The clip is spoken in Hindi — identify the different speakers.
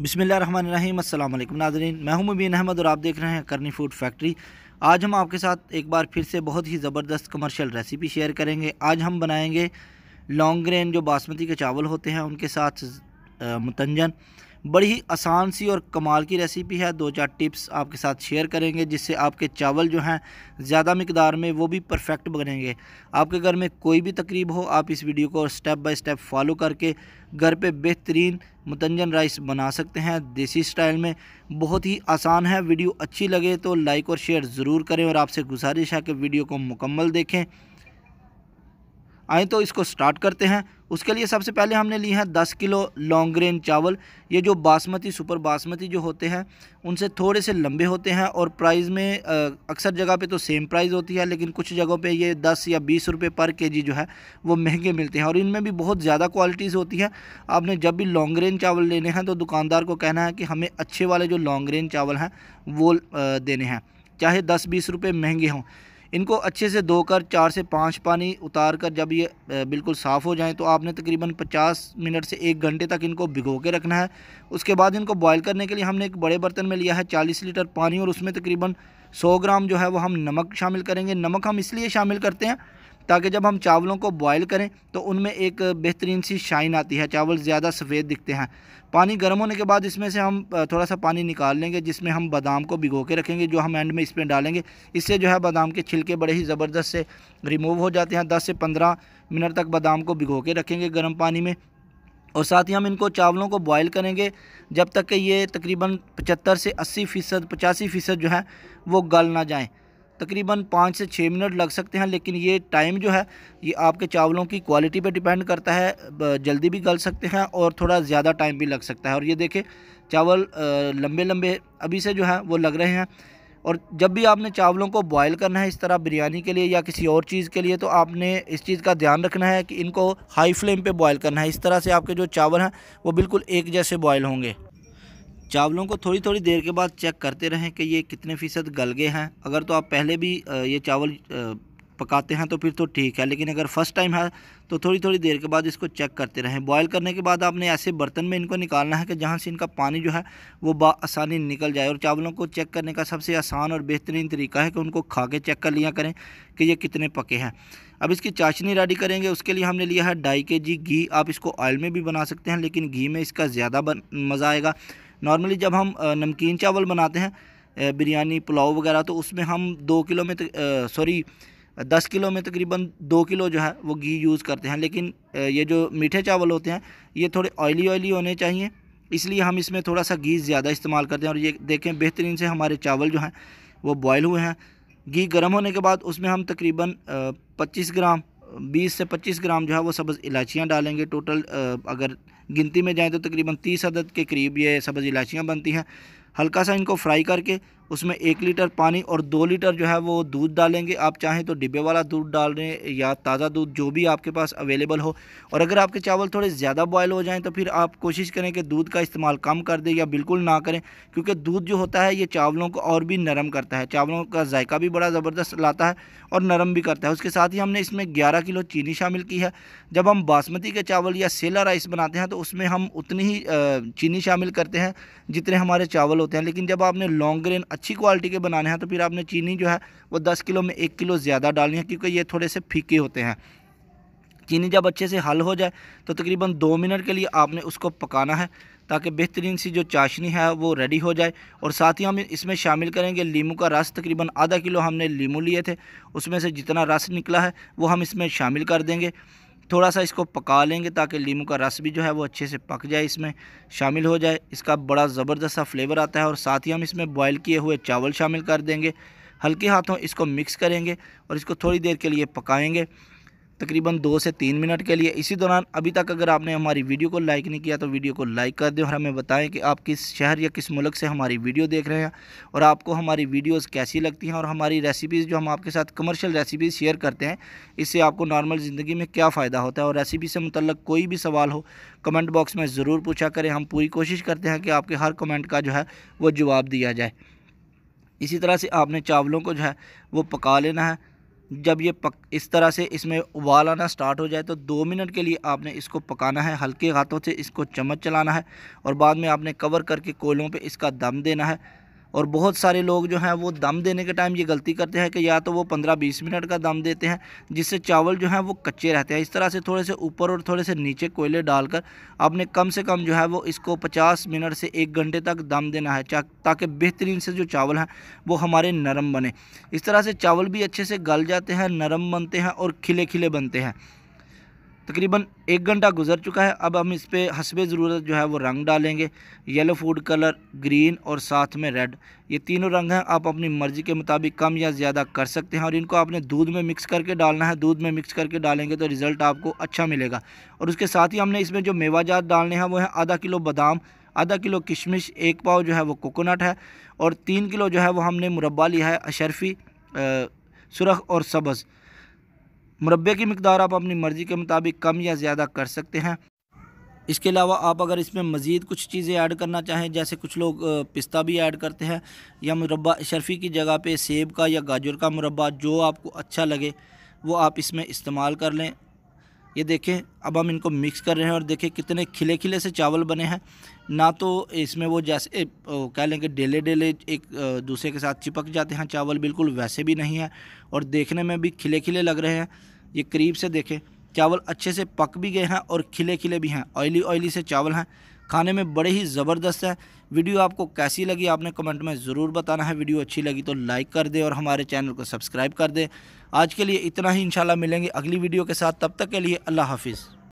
Speaker 1: बिसमीम अल्लाम नाजरीन मैं हूं मुबीन अहमद और आप देख रहे हैं करनी फूड फैक्ट्री आज हम आपके साथ एक बार फिर से बहुत ही ज़बरदस्त कमर्शियल रेसिपी शेयर करेंगे आज हम बनाएंगे लॉन्ग ग्रेन जो बासमती के चावल होते हैं उनके साथ मतंजन बड़ी ही आसान सी और कमाल की रेसिपी है दो चार टिप्स आपके साथ शेयर करेंगे जिससे आपके चावल जो हैं ज़्यादा मकदार में वो भी परफेक्ट बनेंगे आपके घर में कोई भी तकरीब हो आप इस वीडियो को स्टेप बाय स्टेप फॉलो करके घर पे बेहतरीन मुतंजन राइस बना सकते हैं देसी स्टाइल में बहुत ही आसान है वीडियो अच्छी लगे तो लाइक और शेयर ज़रूर करें और आपसे गुजारिश है कि वीडियो को मुकम्मल देखें आए तो इसको स्टार्ट करते हैं उसके लिए सबसे पहले हमने लिए हैं दस किलो लॉन्ग ग्रेन चावल ये जो बासमती सुपर बासमती जो होते हैं उनसे थोड़े से लंबे होते हैं और प्राइस में अक्सर जगह पे तो सेम प्राइस होती है लेकिन कुछ जगहों पे ये दस या बीस रुपये पर केजी जो है वो महंगे मिलते हैं और इनमें भी बहुत ज़्यादा क्वालिटीज़ होती हैं आपने जब भी लॉन्ग रेंज चावल लेने हैं तो दुकानदार को कहना है कि हमें अच्छे वाले जो लॉन्ग रेंज चावल हैं वो देने हैं चाहे दस बीस रुपये महंगे हों इनको अच्छे से धोकर चार से पाँच पानी उतार कर जब ये बिल्कुल साफ़ हो जाएँ तो आपने तकरीबन पचास मिनट से एक घंटे तक इनको भिगो के रखना है उसके बाद इनको बॉयल करने के लिए हमने एक बड़े बर्तन में लिया है चालीस लीटर पानी और उसमें तकरीबन सौ ग्राम जो है वो हम नमक शामिल करेंगे नमक हम इसलिए शामिल करते हैं ताकि जब हम चावलों को बॉयल करें तो उनमें एक बेहतरीन सी शाइन आती है चावल ज़्यादा सफ़ेद दिखते हैं पानी गर्म होने के बाद इसमें से हम थोड़ा सा पानी निकाल लेंगे जिसमें हम बादाम को भिगो के रखेंगे जो हम एंड में इसमें डालेंगे इससे जो है बादाम के छिलके बड़े ही ज़बरदस्त से रिमूव हो जाते हैं दस से पंद्रह मिनट तक बादाम को भिगो के रखेंगे गर्म पानी में और साथ ही हम इनको चावलों को बॉयल करेंगे जब तक कि ये तकरीबन पचहत्तर से अस्सी फ़ीसद पचासी फ़ीसद जो है वो गल ना जाएँ तकरीबन पाँच से छः मिनट लग सकते हैं लेकिन ये टाइम जो है ये आपके चावलों की क्वालिटी पे डिपेंड करता है जल्दी भी गल सकते हैं और थोड़ा ज़्यादा टाइम भी लग सकता है और ये देखें चावल लंबे लंबे अभी से जो है वो लग रहे हैं और जब भी आपने चावलों को बॉयल करना है इस तरह बिरयानी के लिए या किसी और चीज़ के लिए तो आपने इस चीज़ का ध्यान रखना है कि इनको हाई फ्लेम पे बॉयल करना है इस तरह से आपके जो चावल हैं वो बिल्कुल एक जैसे बॉयल होंगे चावलों को थोड़ी थोड़ी देर के बाद चेक करते रहें कि ये कितने फ़ीसद गल गए हैं अगर तो आप पहले भी ये चावल पकाते हैं तो फिर तो ठीक है लेकिन अगर फर्स्ट टाइम है तो थोड़ी थोड़ी देर के बाद इसको चेक करते रहें बॉयल करने के बाद आपने ऐसे बर्तन में इनको निकालना है कि जहाँ से इनका पानी जो है वो आसानी निकल जाए और चावलों को चेक करने का सबसे आसान और बेहतरीन तरीका है कि उनको खा के चेक कर लिया करें कि ये कितने पके हैं अब इसकी चाशनी रेडी करेंगे उसके लिए हमने लिया है ढाई के जी घी आप इसको ऑयल में भी बना सकते हैं लेकिन घी में इसका ज़्यादा मज़ा आएगा नॉर्मली जब हम नमकीन चावल बनाते हैं बिरयानी पुलाव वगैरह तो उसमें हम दो किलो में सॉरी दस किलो में तकरीबन दो किलो जो है वो घी यूज़ करते हैं लेकिन ये जो मीठे चावल होते हैं ये थोड़े ऑयली ऑयली होने चाहिए इसलिए हम इसमें थोड़ा सा घी ज़्यादा इस्तेमाल करते हैं और ये देखें बेहतरीन से हमारे चावल जो हैं वो बॉयल हुए हैं घी गर्म होने के बाद उसमें हम तकरीबन 25 ग्राम बीस से पच्चीस ग्राम जो है वो सब्ज़ इलायचियाँ डालेंगे टोटल अगर गिनती में जाएँ तो तकरीबन तीस अदद के करीब ये सब्ज़ इलायचियाँ बनती हैं हल्का सा इनको फ्राई करके उसमें एक लीटर पानी और दो लीटर जो है वो दूध डालेंगे आप चाहें तो डिब्बे वाला दूध डाल रहे हैं या ताज़ा दूध जो भी आपके पास अवेलेबल हो और अगर आपके चावल थोड़े ज़्यादा बॉयल हो जाएँ तो फिर आप कोशिश करें कि दूध का इस्तेमाल कम कर दें या बिल्कुल ना करें क्योंकि दूध जो होता है ये चावलों को और भी नरम करता है चावलों का जायका भी बड़ा ज़बरदस्त लाता है और नरम भी करता है उसके साथ ही हमने इसमें ग्यारह किलो चीनी शामिल की है जब हम बासमती के चावल या सेला राइस बनाते हैं तो उसमें हम उतनी ही चीनी शामिल करते हैं जितने हमारे चावल होते हैं लेकिन जब आपने लॉन्ग ग्रेन अच्छी क्वालिटी के बनाने हैं तो फिर आपने चीनी जो है वो दस किलो में एक किलो ज़्यादा डालनी है क्योंकि ये थोड़े से फीके होते हैं चीनी जब अच्छे से हल हो जाए तो तकरीबन दो मिनट के लिए आपने उसको पकाना है ताकि बेहतरीन सी जो चाशनी है वो रेडी हो जाए और साथ ही हम इसमें शामिल करेंगे लीमू का रस तकरीबन आधा किलो हमने लीमू लिए थे उसमें से जितना रस निकला है वो हम इसमें शामिल कर देंगे थोड़ा सा इसको पका लेंगे ताकि लीमू का रस भी जो है वो अच्छे से पक जाए इसमें शामिल हो जाए इसका बड़ा ज़बरदस्त सा फ्लेवर आता है और साथ ही हम इसमें बॉयल किए हुए चावल शामिल कर देंगे हल्के हाथों इसको मिक्स करेंगे और इसको थोड़ी देर के लिए पकाएंगे तकरीबन दो से तीन मिनट के लिए इसी दौरान अभी तक अगर आपने हमारी वीडियो को लाइक नहीं किया तो वीडियो को लाइक कर दें और हमें बताएं कि आप किस शहर या किस मुल्क से हमारी वीडियो देख रहे हैं और आपको हमारी वीडियोस कैसी लगती हैं और हमारी रेसिपीज़ जो हम आपके साथ कमर्शल रेसिपीज़ शेयर करते हैं इससे आपको नॉर्मल ज़िंदगी में क्या फ़ायदा होता है और रेसिपी से मुतल कोई भी सवाल हो कमेंट बॉक्स में ज़रूर पूछा करें हम पूरी कोशिश करते हैं कि आपके हर कमेंट का जो है वो जवाब दिया जाए इसी तरह से आपने चावलों को जो है वो पका लेना है जब ये पक इस तरह से इसमें उबाल आना स्टार्ट हो जाए तो दो मिनट के लिए आपने इसको पकाना है हल्के हाथों से इसको चम्मच चलाना है और बाद में आपने कवर करके कोयलों पे इसका दम देना है और बहुत सारे लोग जो हैं वो दम देने के टाइम ये गलती करते हैं कि या तो वो पंद्रह बीस मिनट का दम देते हैं जिससे चावल जो हैं वो कच्चे रहते हैं इस तरह से थोड़े से ऊपर और थोड़े से नीचे कोयले डालकर आपने कम से कम जो है वो इसको पचास मिनट से एक घंटे तक दम देना है ताकि बेहतरीन से जो चावल हैं वो हमारे नरम बने इस तरह से चावल भी अच्छे से गल जाते हैं नरम बनते हैं और खिले खिले बनते हैं तकरीबन एक घंटा गुजर चुका है अब हम इस पर हसब ज़रूरत जो है वो रंग डालेंगे येलो फूड कलर ग्रीन और साथ में रेड ये तीनों रंग हैं आप अपनी मर्ज़ी के मुताबिक कम या ज़्यादा कर सकते हैं और इनको आपने दूध में मिक्स करके डालना है दूध में मिक्स करके डालेंगे तो रिज़ल्ट आपको अच्छा मिलेगा और उसके साथ ही हमने इसमें जो मेवाजात डालने हैं वो हैं आधा किलो बादाम आधा किलो किशमिश एक पाव जो है वो कोकोनट है और तीन किलो जो है वो हमने मुरबा लिया है अशरफी सुरख और सब्ज़ मुरबे की मकदार आप अपनी मर्ज़ी के मुताबिक कम या ज़्यादा कर सकते हैं इसके अलावा आप अगर इसमें मज़ीद कुछ चीज़ें ऐड करना चाहें जैसे कुछ लोग पिस्ता भी ऐड करते हैं या मुरबा शर्फी की जगह पे सेब का या गाजर का मुरबा जो आपको अच्छा लगे वो आप इसमें इस्तेमाल कर लें ये देखें अब हम इनको मिक्स कर रहे हैं और देखें कितने खिले खिले से चावल बने हैं ना तो इसमें वो जैसे कह लें कि डेले डेले एक दूसरे के साथ चिपक जाते हैं चावल बिल्कुल वैसे भी नहीं है और देखने में भी खिले खिले लग रहे हैं ये करीब से देखें चावल अच्छे से पक भी गए हैं और खिले खिले भी हैं ऑयली ऑयली से चावल हैं खाने में बड़े ही ज़बरदस्त है वीडियो आपको कैसी लगी आपने कमेंट में ज़रूर बताना है वीडियो अच्छी लगी तो लाइक कर दे और हमारे चैनल को सब्सक्राइब कर दे आज के लिए इतना ही इंशाल्लाह मिलेंगे अगली वीडियो के साथ तब तक के लिए अल्लाह हाफिज़